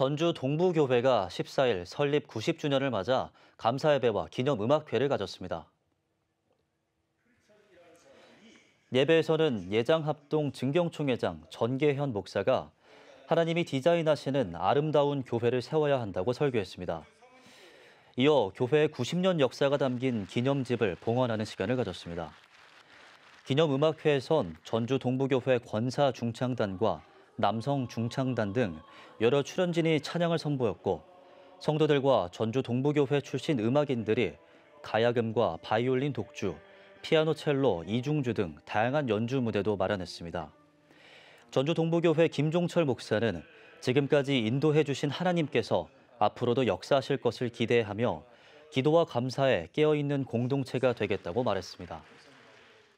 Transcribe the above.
전주 동부교회가 14일 설립 90주년을 맞아 감사예배와 기념음악회를 가졌습니다. 예배에서는 예장합동 증경총회장 전계현 목사가 하나님이 디자인하시는 아름다운 교회를 세워야 한다고 설교했습니다. 이어 교회의 90년 역사가 담긴 기념집을 봉헌하는 시간을 가졌습니다. 기념음악회에선 전주 동부교회 권사 중창단과 남성 중창단 등 여러 출연진이 찬양을 선보였고 성도들과 전주 동부교회 출신 음악인들이 가야금과 바이올린 독주, 피아노 첼로, 이중주 등 다양한 연주 무대도 마련했습니다. 전주 동부교회 김종철 목사는 지금까지 인도해 주신 하나님께서 앞으로도 역사하실 것을 기대하며 기도와 감사에 깨어있는 공동체가 되겠다고 말했습니다.